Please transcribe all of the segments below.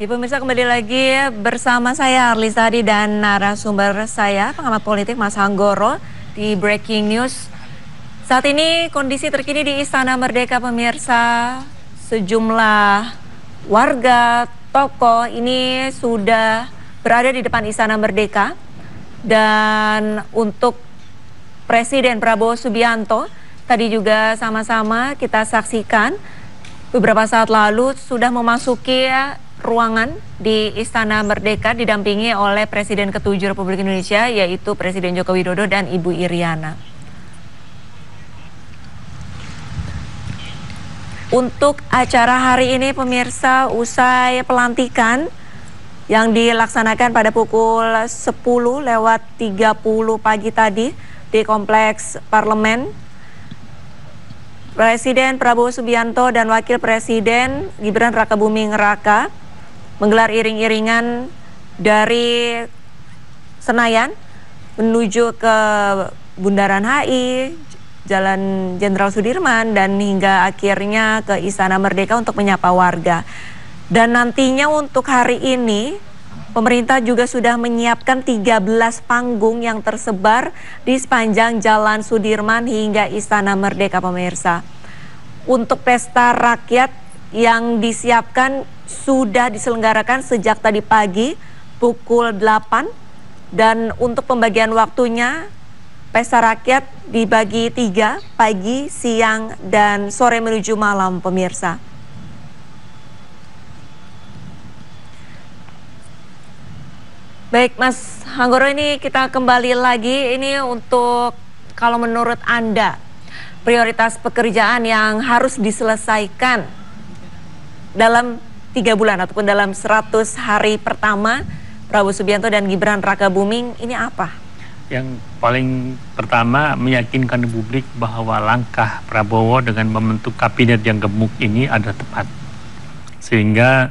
Ya pemirsa kembali lagi ya bersama saya Arlis Tadi dan narasumber saya pengamat politik Mas Hanggoro di Breaking News. Saat ini kondisi terkini di Istana Merdeka pemirsa sejumlah warga toko ini sudah berada di depan Istana Merdeka dan untuk Presiden Prabowo Subianto tadi juga sama-sama kita saksikan beberapa saat lalu sudah memasuki ya ruangan di Istana Merdeka didampingi oleh Presiden ketujuh Republik Indonesia yaitu Presiden Joko Widodo dan Ibu Iriana. Untuk acara hari ini pemirsa usai pelantikan yang dilaksanakan pada pukul 10 lewat 30 pagi tadi di Kompleks Parlemen Presiden Prabowo Subianto dan Wakil Presiden Gibran Rakabuming Raka menggelar iring-iringan dari Senayan menuju ke Bundaran HI, Jalan Jenderal Sudirman dan hingga akhirnya ke Istana Merdeka untuk menyapa warga. Dan nantinya untuk hari ini Pemerintah juga sudah menyiapkan 13 panggung yang tersebar di sepanjang Jalan Sudirman hingga Istana Merdeka pemirsa. Untuk pesta rakyat yang disiapkan sudah diselenggarakan sejak tadi pagi pukul 8 dan untuk pembagian waktunya Pesta Rakyat dibagi tiga, pagi, siang, dan sore menuju malam, pemirsa. Baik, Mas Hanggoro ini kita kembali lagi. Ini untuk kalau menurut Anda, prioritas pekerjaan yang harus diselesaikan dalam tiga bulan ataupun dalam 100 hari pertama Prabowo Subianto dan Gibran Raka Buming ini apa? Yang paling pertama meyakinkan publik bahwa langkah Prabowo dengan membentuk kabinet yang gemuk ini ada tepat. Sehingga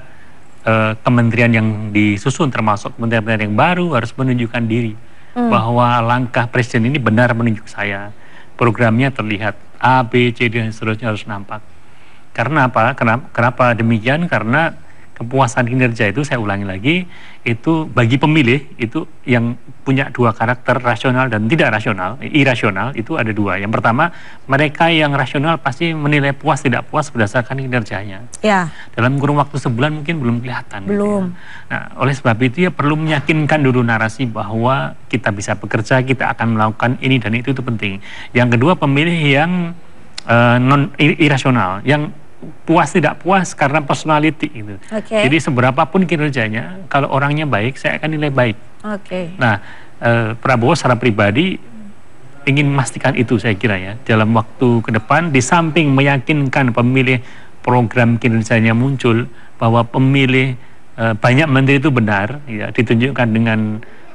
eh, kementerian yang disusun termasuk kementerian yang baru harus menunjukkan diri hmm. bahwa langkah presiden ini benar menunjuk saya. Programnya terlihat A, B, C dan seterusnya harus nampak. Karena apa? Kenapa, kenapa demikian? Karena kepuasan kinerja itu saya ulangi lagi itu bagi pemilih itu yang punya dua karakter rasional dan tidak rasional irasional itu ada dua yang pertama mereka yang rasional pasti menilai puas tidak puas berdasarkan kinerjanya ya. dalam kurun waktu sebulan mungkin belum kelihatan belum gitu ya. nah oleh sebab itu ya perlu meyakinkan dulu narasi bahwa kita bisa bekerja kita akan melakukan ini dan itu itu penting yang kedua pemilih yang uh, non irasional yang puas tidak puas karena personality gitu. Okay. Jadi seberapa pun kinerjanya, kalau orangnya baik, saya akan nilai baik. Okay. Nah, eh, Prabowo secara pribadi ingin memastikan itu saya kira ya dalam waktu ke depan di samping meyakinkan pemilih program kinerjanya muncul bahwa pemilih eh, banyak menteri itu benar ya ditunjukkan dengan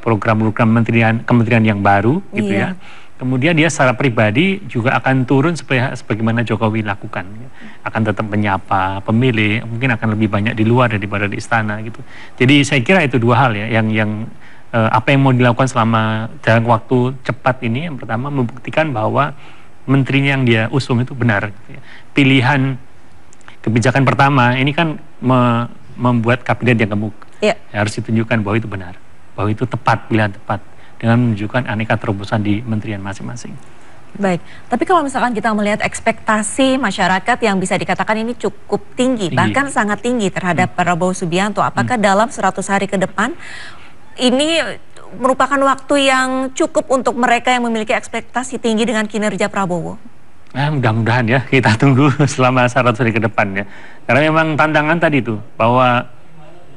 program-program kementerian kementerian yang baru gitu iya. ya kemudian dia secara pribadi juga akan turun seperti sebagaimana Jokowi lakukan akan tetap menyapa pemilih mungkin akan lebih banyak di luar daripada di istana gitu jadi saya kira itu dua hal ya yang yang eh, apa yang mau dilakukan selama dalam waktu cepat ini yang pertama membuktikan bahwa menterinya yang dia usung itu benar gitu ya. pilihan kebijakan pertama ini kan me membuat kabinet yang gemuk ya. harus ditunjukkan bahwa itu benar bahwa itu tepat pilihan tepat dengan menunjukkan aneka terobosan di menterian masing-masing. Baik, tapi kalau misalkan kita melihat ekspektasi masyarakat yang bisa dikatakan ini cukup tinggi, tinggi. bahkan sangat tinggi terhadap hmm. Prabowo Subianto, apakah hmm. dalam 100 hari ke depan ini merupakan waktu yang cukup untuk mereka yang memiliki ekspektasi tinggi dengan kinerja Prabowo? Nah, mudah-mudahan ya kita tunggu selama 100 hari ke depan ya. Karena memang tantangan tadi itu bahwa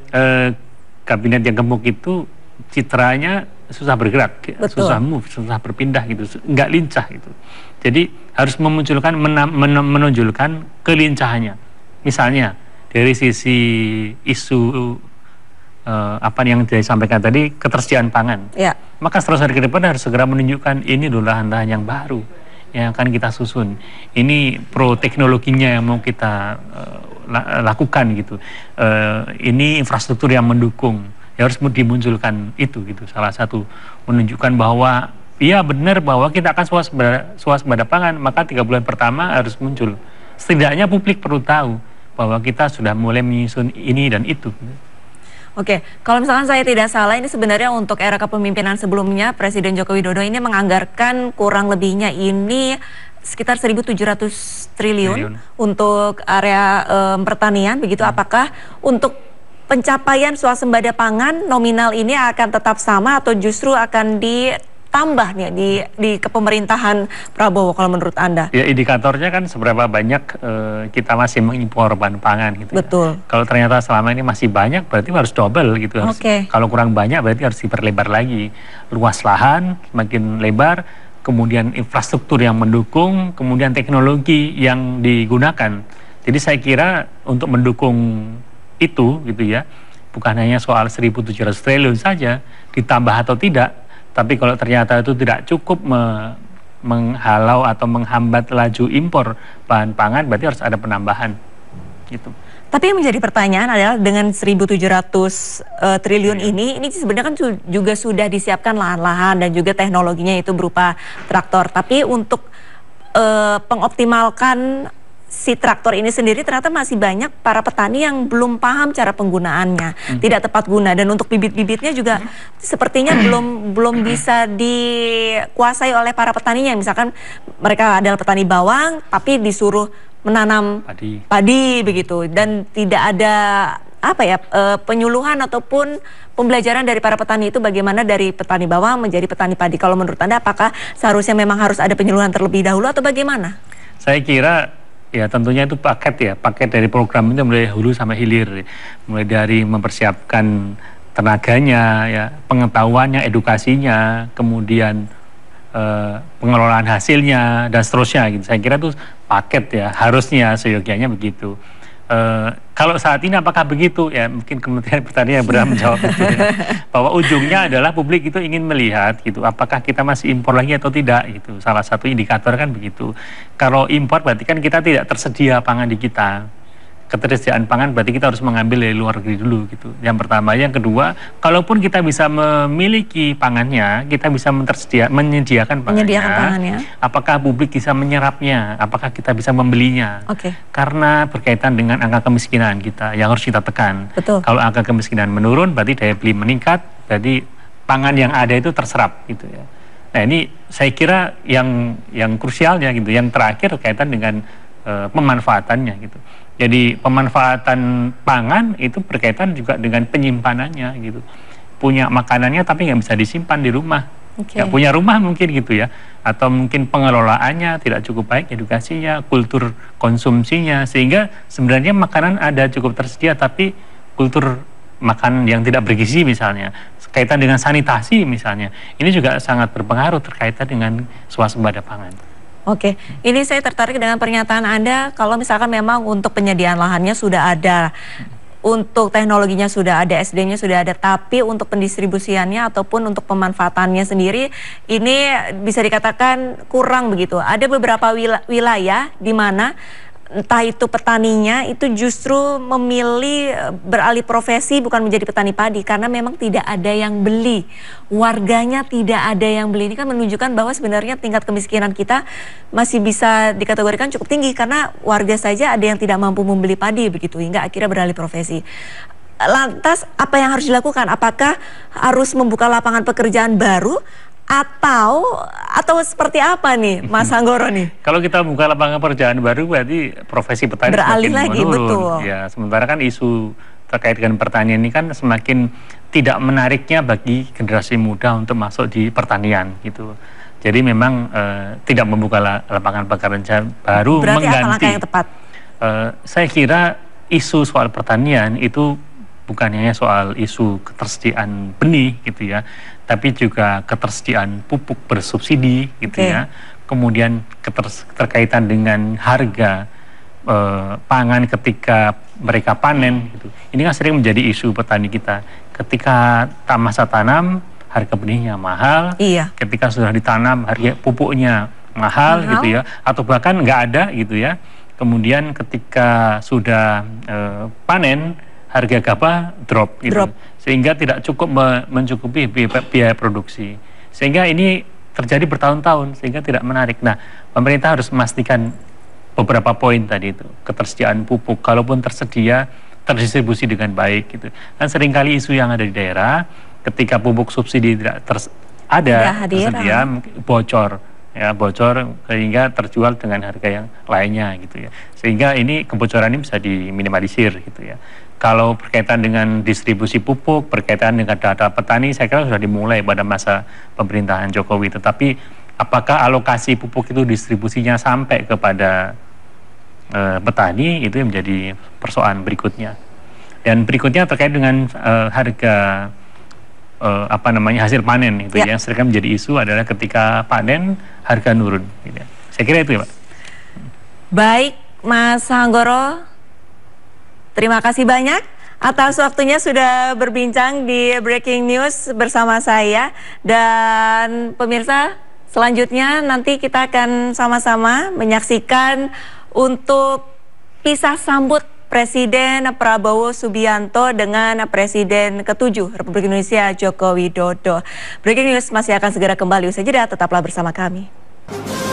eh, kabinet yang gemuk itu citranya susah bergerak, Betul. susah move, susah berpindah gitu, nggak lincah gitu. Jadi harus memunculkan men, menonjolkan kelincahannya. Misalnya dari sisi isu uh, apa yang disampaikan tadi ketersediaan pangan, ya. maka seterusnya ke depan harus segera menunjukkan ini adalah lahan-lahan yang baru yang akan kita susun. Ini pro teknologinya yang mau kita uh, lakukan gitu. Uh, ini infrastruktur yang mendukung ya harus dimunculkan itu gitu salah satu menunjukkan bahwa iya benar bahwa kita akan swasembada, swasembada pangan maka tiga bulan pertama harus muncul setidaknya publik perlu tahu bahwa kita sudah mulai menyusun ini dan itu Oke, kalau misalkan saya tidak salah ini sebenarnya untuk era kepemimpinan sebelumnya Presiden Joko Widodo ini menganggarkan kurang lebihnya ini sekitar 1.700 triliun, triliun untuk area um, pertanian begitu. Hmm. Apakah untuk pencapaian swasembada pangan nominal ini akan tetap sama atau justru akan ditambah nih di di kepemerintahan Prabowo kalau menurut Anda? Ya indikatornya kan seberapa banyak e, kita masih mengimpor bahan pangan gitu. Ya. Betul. Ya. Kalau ternyata selama ini masih banyak berarti harus double gitu. Oke. Okay. Kalau kurang banyak berarti harus diperlebar lagi. Luas lahan semakin lebar, kemudian infrastruktur yang mendukung, kemudian teknologi yang digunakan. Jadi saya kira untuk mendukung itu gitu ya bukan hanya soal 1.700 triliun saja ditambah atau tidak tapi kalau ternyata itu tidak cukup me menghalau atau menghambat laju impor bahan pangan berarti harus ada penambahan gitu. Tapi yang menjadi pertanyaan adalah dengan 1.700 uh, eh, triliun iya. ini, ini sebenarnya kan juga sudah disiapkan lahan-lahan dan juga teknologinya itu berupa traktor. Tapi untuk uh, pengoptimalkan si traktor ini sendiri ternyata masih banyak para petani yang belum paham cara penggunaannya, hmm. tidak tepat guna dan untuk bibit-bibitnya juga hmm. sepertinya belum belum mhm. bisa dikuasai oleh para petaninya. Misalkan mereka adalah petani bawang tapi disuruh menanam padi, padi begitu dan tidak ada apa ya e, penyuluhan ataupun pembelajaran dari para petani itu bagaimana dari petani bawang menjadi petani padi kalau menurut Anda apakah seharusnya memang harus ada penyuluhan terlebih dahulu atau bagaimana? Saya kira Ya tentunya itu paket ya, paket dari program itu mulai hulu sampai hilir, mulai dari mempersiapkan tenaganya, ya pengetahuannya, edukasinya, kemudian eh, pengelolaan hasilnya dan seterusnya. Gitu. Saya kira itu paket ya, harusnya seyogianya begitu. Uh, kalau saat ini apakah begitu ya mungkin Kementerian Pertanian benar menjawab itu ya. bahwa ujungnya adalah publik itu ingin melihat gitu apakah kita masih impor lagi atau tidak itu salah satu indikator kan begitu kalau impor berarti kan kita tidak tersedia pangan di kita ketersediaan pangan berarti kita harus mengambil dari luar negeri dulu gitu. Yang pertama, yang kedua, kalaupun kita bisa memiliki pangannya, kita bisa mentersedia, menyediakan pangannya. Menyediakan pangannya. Apakah publik bisa menyerapnya? Apakah kita bisa membelinya? Oke. Okay. Karena berkaitan dengan angka kemiskinan kita yang harus kita tekan. Betul. Kalau angka kemiskinan menurun, berarti daya beli meningkat, berarti pangan yang ada itu terserap gitu ya. Nah, ini saya kira yang yang krusialnya gitu, yang terakhir kaitan dengan uh, pemanfaatannya gitu. Jadi pemanfaatan pangan itu berkaitan juga dengan penyimpanannya gitu. Punya makanannya tapi nggak bisa disimpan di rumah. Okay. Gak punya rumah mungkin gitu ya. Atau mungkin pengelolaannya tidak cukup baik, edukasinya, kultur konsumsinya. Sehingga sebenarnya makanan ada cukup tersedia tapi kultur makan yang tidak bergizi misalnya. Kaitan dengan sanitasi misalnya. Ini juga sangat berpengaruh terkaitan dengan swasembada pangan. Oke, ini saya tertarik dengan pernyataan Anda kalau misalkan memang untuk penyediaan lahannya sudah ada untuk teknologinya sudah ada, SD-nya sudah ada, tapi untuk pendistribusiannya ataupun untuk pemanfaatannya sendiri ini bisa dikatakan kurang begitu. Ada beberapa wilayah di mana entah itu petaninya itu justru memilih eh, beralih profesi bukan menjadi petani padi karena memang tidak ada yang beli warganya tidak ada yang beli ini kan menunjukkan bahwa sebenarnya tingkat kemiskinan kita masih bisa dikategorikan cukup tinggi karena warga saja ada yang tidak mampu membeli padi begitu hingga akhirnya beralih profesi lantas apa yang harus dilakukan apakah harus membuka lapangan pekerjaan baru atau atau seperti apa nih Mas Anggoro nih? Kalau kita buka lapangan pekerjaan baru berarti profesi petani beralih lagi menurun. betul. Ya, sementara kan isu terkait dengan pertanian ini kan semakin tidak menariknya bagi generasi muda untuk masuk di pertanian gitu. Jadi memang eh, tidak membuka lapangan pekerjaan baru berarti mengganti. yang tepat? Eh, saya kira isu soal pertanian itu bukan hanya soal isu ketersediaan benih gitu ya, tapi juga ketersediaan pupuk bersubsidi gitu okay. ya. Kemudian keterkaitan dengan harga e, pangan ketika mereka panen gitu. Ini kan sering menjadi isu petani kita. Ketika masa tanam harga benihnya mahal, iya. ketika sudah ditanam harga pupuknya mahal, mahal. gitu ya atau bahkan nggak ada gitu ya. Kemudian ketika sudah e, panen harga gabah drop, gitu. drop. sehingga tidak cukup mencukupi biaya produksi sehingga ini terjadi bertahun-tahun sehingga tidak menarik nah pemerintah harus memastikan beberapa poin tadi itu ketersediaan pupuk kalaupun tersedia terdistribusi dengan baik gitu kan seringkali isu yang ada di daerah ketika pupuk subsidi tidak ters ada ya, tersedia ah. bocor ya bocor sehingga terjual dengan harga yang lainnya gitu ya sehingga ini kebocoran ini bisa diminimalisir gitu ya kalau berkaitan dengan distribusi pupuk, berkaitan dengan data petani, saya kira sudah dimulai pada masa pemerintahan Jokowi. Tetapi apakah alokasi pupuk itu distribusinya sampai kepada e, petani itu yang menjadi persoalan berikutnya. Dan berikutnya terkait dengan e, harga e, apa namanya hasil panen itu ya. yang sering menjadi isu adalah ketika panen harga nurun. Gitu. Ya. Saya kira itu ya Pak. Baik, Mas Hanggoro. Terima kasih banyak atas waktunya sudah berbincang di Breaking News bersama saya dan pemirsa selanjutnya nanti kita akan sama-sama menyaksikan untuk pisah sambut Presiden Prabowo Subianto dengan Presiden Ketujuh Republik Indonesia Joko Widodo. Breaking News masih akan segera kembali usai jeda, tetaplah bersama kami.